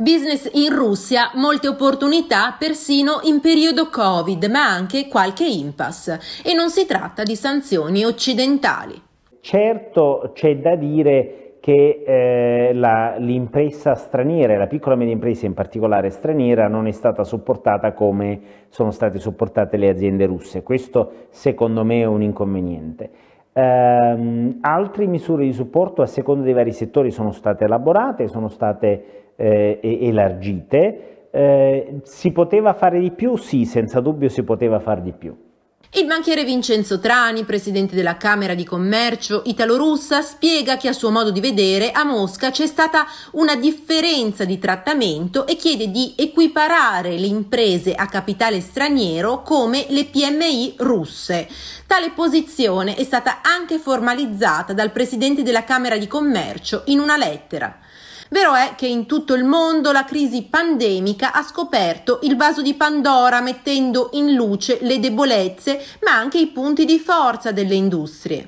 Business in Russia, molte opportunità persino in periodo Covid, ma anche qualche impasse. E non si tratta di sanzioni occidentali. Certo c'è da dire che eh, la, l'impresa straniera, la piccola e media impresa in particolare straniera, non è stata supportata come sono state supportate le aziende russe. Questo secondo me è un inconveniente. Ehm, altre misure di supporto a seconda dei vari settori sono state elaborate, sono state eh, elargite. Eh, si poteva fare di più? Sì, senza dubbio si poteva fare di più. Il banchiere Vincenzo Trani, presidente della Camera di Commercio italo-russa, spiega che a suo modo di vedere a Mosca c'è stata una differenza di trattamento e chiede di equiparare le imprese a capitale straniero come le PMI russe. Tale posizione è stata anche formalizzata dal presidente della Camera di Commercio in una lettera. Vero è che in tutto il mondo la crisi pandemica ha scoperto il vaso di Pandora mettendo in luce le debolezze ma anche i punti di forza delle industrie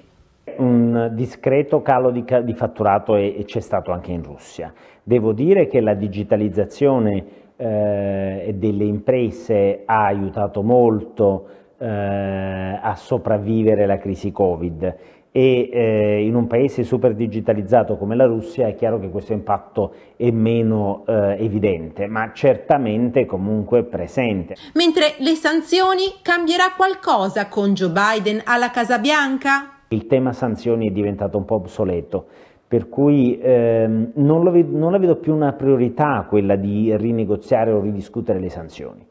un discreto calo di, di fatturato e, c'è stato anche in Russia. Devo dire che la digitalizzazione eh, delle imprese ha aiutato molto eh, a sopravvivere la crisi Covid e eh, in un paese super digitalizzato come la Russia è chiaro che questo impatto è meno eh, evidente, ma certamente comunque presente. Mentre le sanzioni cambierà qualcosa con Joe Biden alla Casa Bianca? Il tema sanzioni è diventato un po' obsoleto per cui ehm, non, vedo, non, la vedo più una priorità quella di rinegoziare o ridiscutere le sanzioni.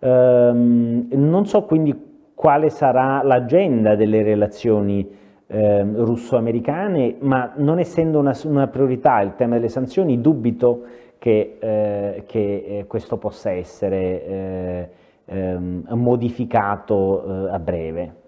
Ehm, non so quindi quale sarà l'agenda delle relazioni eh, russo-americane, ma non essendo una, una, priorità il tema delle sanzioni, dubito che, eh, che eh, questo possa essere eh, ehm, modificato eh, a breve.